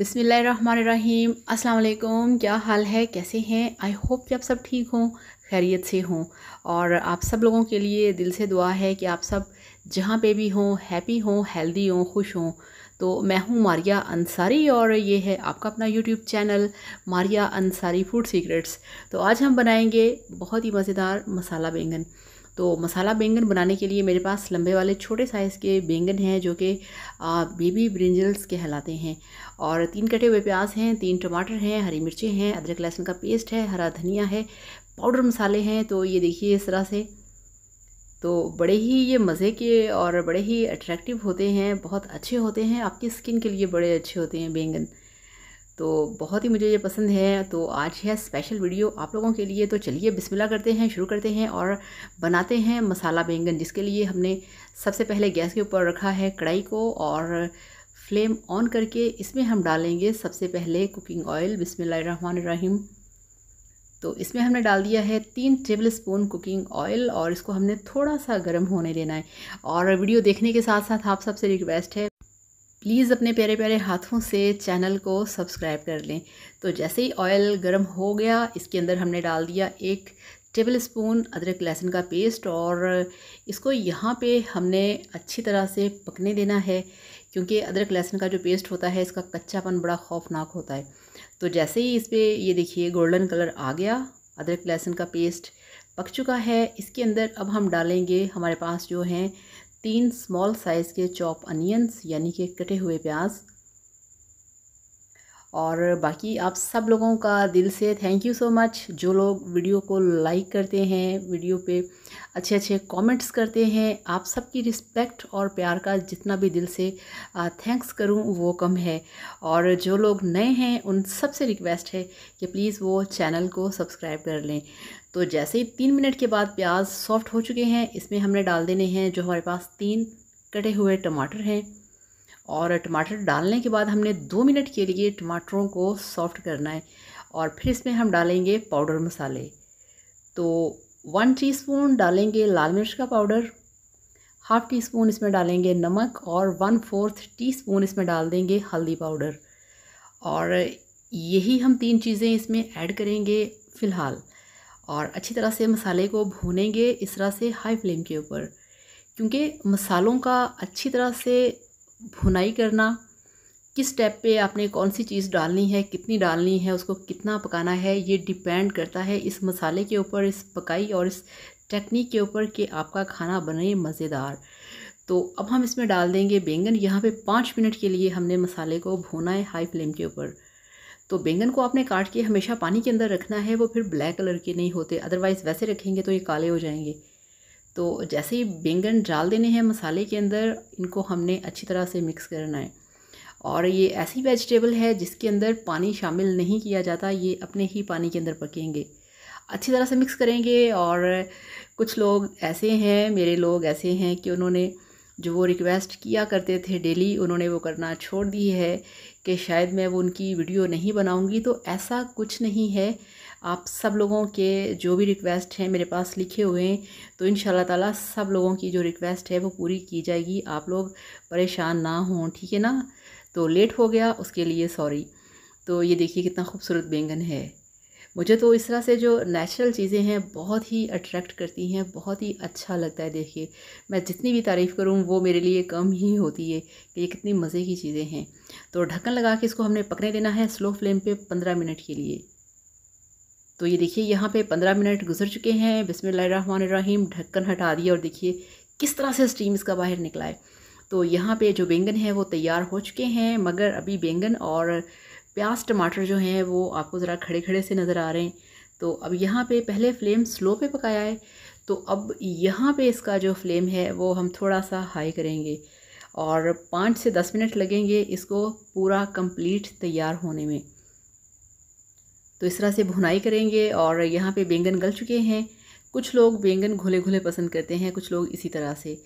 बिसमीम् अल्लाम क्या हाल है कैसे हैं आई होप कि आप सब ठीक हों खैरियत से हों और आप सब लोगों के लिए दिल से दुआ है कि आप सब जहाँ पे भी हों हैप्पी हों हेल्दी हों खुश हों तो मैं हूँ मारिया अंसारी और ये है आपका अपना YouTube channel Maria Ansari food secrets तो आज हम बनाएंगे बहुत ही मज़ेदार मसाला बैंगन तो मसाला बैंगन बनाने के लिए मेरे पास लंबे वाले छोटे साइज़ के बैंगन हैं जो कि बेबी ब्रिंजल्स के कहलाते हैं और तीन कटे हुए प्याज हैं तीन टमाटर हैं हरी मिर्चें हैं अदरक लहसुन का पेस्ट है हरा धनिया है पाउडर मसाले हैं तो ये देखिए इस तरह से तो बड़े ही ये मज़े के और बड़े ही अट्रैक्टिव होते हैं बहुत अच्छे होते हैं आपकी स्किन के लिए बड़े अच्छे होते हैं बैंगन तो बहुत ही मुझे ये पसंद है तो आज है स्पेशल वीडियो आप लोगों के लिए तो चलिए बिस्मिल्लाह करते हैं शुरू करते हैं और बनाते हैं मसाला बैंगन जिसके लिए हमने सबसे पहले गैस के ऊपर रखा है कढ़ाई को और फ्लेम ऑन करके इसमें हम डालेंगे सबसे पहले कुकिंग ऑयल बिसमीम तो इसमें हमने डाल दिया है तीन टेबल स्पून कुकिंग ऑयल और इसको हमने थोड़ा सा गर्म होने देना है और वीडियो देखने के साथ साथ आप सबसे रिक्वेस्ट है प्लीज़ अपने प्यारे प्यारे हाथों से चैनल को सब्सक्राइब कर लें तो जैसे ही ऑयल गर्म हो गया इसके अंदर हमने डाल दिया एक टेबल स्पून अदरक लहसुन का पेस्ट और इसको यहाँ पे हमने अच्छी तरह से पकने देना है क्योंकि अदरक लहसुन का जो पेस्ट होता है इसका कच्चापन बड़ा खौफनाक होता है तो जैसे ही इस पर ये देखिए गोल्डन कलर आ गया अदरक लहसुन का पेस्ट पक चुका है इसके अंदर अब हम डालेंगे हमारे पास जो हैं तीन स्मॉल साइज़ के चॉप अनियंस यानी कि कटे हुए प्याज और बाकी आप सब लोगों का दिल से थैंक यू सो मच जो लोग वीडियो को लाइक करते हैं वीडियो पे अच्छे अच्छे कमेंट्स करते हैं आप सबकी रिस्पेक्ट और प्यार का जितना भी दिल से थैंक्स करूं वो कम है और जो लोग नए हैं उन सब से रिक्वेस्ट है कि प्लीज़ वो चैनल को सब्सक्राइब कर लें तो जैसे ही तीन मिनट के बाद प्याज सॉफ्ट हो चुके हैं इसमें हमने डाल देने हैं जो हमारे पास तीन कटे हुए टमाटर हैं और टमाटर डालने के बाद हमने दो मिनट के लिए टमाटरों को सॉफ्ट करना है और फिर इसमें हम डालेंगे पाउडर मसाले तो वन टीस्पून डालेंगे लाल मिर्च का पाउडर हाफ़ टी स्पून इसमें डालेंगे नमक और वन फोर्थ टी स्पून इसमें डाल देंगे हल्दी पाउडर और यही हम तीन चीज़ें इसमें ऐड करेंगे फ़िलहाल और अच्छी तरह से मसाले को भूनेंगे इस तरह से हाई फ्लेम के ऊपर क्योंकि मसालों का अच्छी तरह से भुनाई करना किस स्टेप पे आपने कौन सी चीज़ डालनी है कितनी डालनी है उसको कितना पकाना है ये डिपेंड करता है इस मसाले के ऊपर इस पकाई और इस टेक्निक के ऊपर कि आपका खाना बने मज़ेदार तो अब हम इसमें डाल देंगे बैंगन यहाँ पे पाँच मिनट के लिए हमने मसाले को भुना है हाई फ्लेम के ऊपर तो बैंगन को आपने काट के हमेशा पानी के अंदर रखना है वो फिर ब्लैक कलर के नहीं होते अदरवाइज़ वैसे रखेंगे तो ये काले हो जाएंगे तो जैसे ही बैंगन डाल देने हैं मसाले के अंदर इनको हमने अच्छी तरह से मिक्स करना है और ये ऐसी वेजिटेबल है जिसके अंदर पानी शामिल नहीं किया जाता ये अपने ही पानी के अंदर पकेंगे अच्छी तरह से मिक्स करेंगे और कुछ लोग ऐसे हैं मेरे लोग ऐसे हैं कि उन्होंने जो वो रिक्वेस्ट किया करते थे डेली उन्होंने वो करना छोड़ दी है कि शायद मैं वो उनकी वीडियो नहीं बनाऊंगी तो ऐसा कुछ नहीं है आप सब लोगों के जो भी रिक्वेस्ट हैं मेरे पास लिखे हुए हैं तो इन ताला सब लोगों की जो रिक्वेस्ट है वो पूरी की जाएगी आप लोग परेशान ना हों ठीक है ना तो लेट हो गया उसके लिए सॉरी तो ये देखिए कितना खूबसूरत बैंगन है मुझे तो इस तरह से जो नेचुरल चीज़ें हैं बहुत ही अट्रैक्ट करती हैं बहुत ही अच्छा लगता है देखिए मैं जितनी भी तारीफ़ करूँ वो मेरे लिए कम ही होती है कि ये कितनी मज़े की चीज़ें हैं तो ढक्कन लगा के इसको हमने पकने देना है स्लो फ्लेम पे पंद्रह मिनट के लिए तो ये देखिए यहाँ पे पंद्रह मिनट गुजर चुके हैं रहीम ढक्कन हटा दिया और देखिए किस तरह से स्टीम इसका बाहर निकला है तो यहाँ पे जो बैंगन है वो तैयार हो चुके हैं मगर अभी बैंगन और प्याज टमाटर जो हैं वो आपको ज़रा खड़े खड़े से नज़र आ रहे हैं तो अब यहाँ पे पहले फ्लेम स्लो पे पकाया है तो अब यहाँ पे इसका जो फ्लेम है वो हम थोड़ा सा हाई करेंगे और पाँच से दस मिनट लगेंगे इसको पूरा कंप्लीट तैयार होने में तो इस तरह से भुनाई करेंगे और यहाँ पे बैंगन गल चुके हैं कुछ लोग बैंगन घुले घुले पसंद करते हैं कुछ लोग इसी तरह से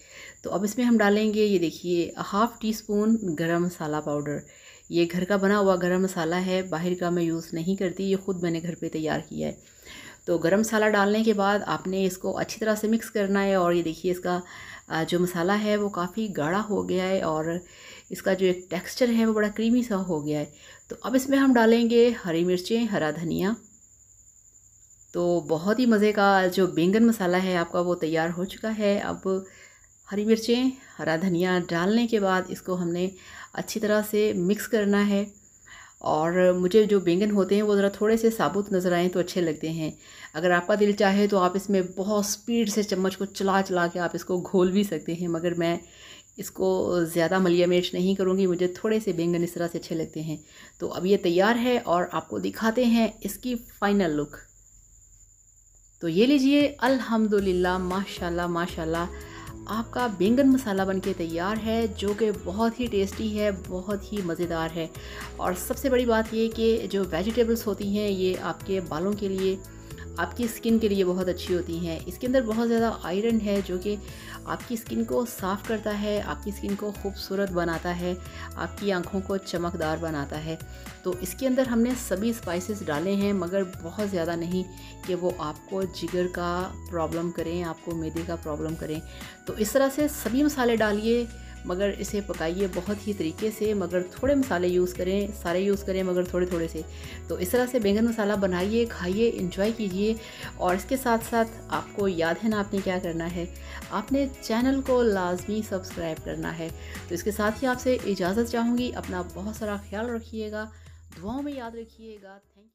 तो अब इसमें हम डालेंगे ये देखिए हाफ़ टी स्पून गर्म मसाला पाउडर ये घर का बना हुआ गरम मसाला है बाहर का मैं यूज़ नहीं करती ये ख़ुद मैंने घर पे तैयार किया है तो गरम मसाला डालने के बाद आपने इसको अच्छी तरह से मिक्स करना है और ये देखिए इसका जो मसाला है वो काफ़ी गाढ़ा हो गया है और इसका जो एक टेक्स्चर है वो बड़ा क्रीमी सा हो गया है तो अब इसमें हम डालेंगे हरी मिर्चें हरा धनिया तो बहुत ही मज़े का जो बैंगन मसाला है आपका वो तैयार हो चुका है अब हरी मिर्चें हरा धनिया डालने के बाद इसको हमने अच्छी तरह से मिक्स करना है और मुझे जो बैंगन होते हैं वो ज़रा थोड़े से साबुत नज़र आएँ तो अच्छे लगते हैं अगर आपका दिल चाहे तो आप इसमें बहुत स्पीड से चम्मच को चला चला के आप इसको घोल भी सकते हैं मगर मैं इसको ज़्यादा मलिया मिर्च नहीं करूँगी मुझे थोड़े से बैंगन इस तरह से अच्छे लगते हैं तो अब ये तैयार है और आपको दिखाते हैं इसकी फ़ाइनल लुक तो ये लीजिए अलहमदिल्ला माशाला माशाला आपका बैंगन मसाला बनके तैयार है जो कि बहुत ही टेस्टी है बहुत ही मज़ेदार है और सबसे बड़ी बात यह कि जो वेजिटेबल्स होती हैं ये आपके बालों के लिए आपकी स्किन के लिए बहुत अच्छी होती हैं इसके अंदर बहुत ज़्यादा आयरन है जो कि आपकी स्किन को साफ़ करता है आपकी स्किन को खूबसूरत बनाता है आपकी आँखों को चमकदार बनाता है तो इसके अंदर हमने सभी स्पाइसेस डाले हैं मगर बहुत ज़्यादा नहीं कि वो आपको जिगर का प्रॉब्लम करें आपको मैदे का प्रॉब्लम करें तो इस तरह से सभी मसाले डालिए मगर इसे पकाइए बहुत ही तरीके से मगर थोड़े मसाले यूज़ करें सारे यूज़ करें मगर थोड़े थोड़े से तो इस तरह से बैंगन मसाला बनाइए खाइए इंजॉय कीजिए और इसके साथ साथ आपको याद है ना आपने क्या करना है आपने चैनल को लाजमी सब्सक्राइब करना है तो इसके साथ ही आपसे इजाज़त चाहूँगी अपना बहुत सारा ख्याल रखिएगा दुआओं में याद रखिएगा थैंक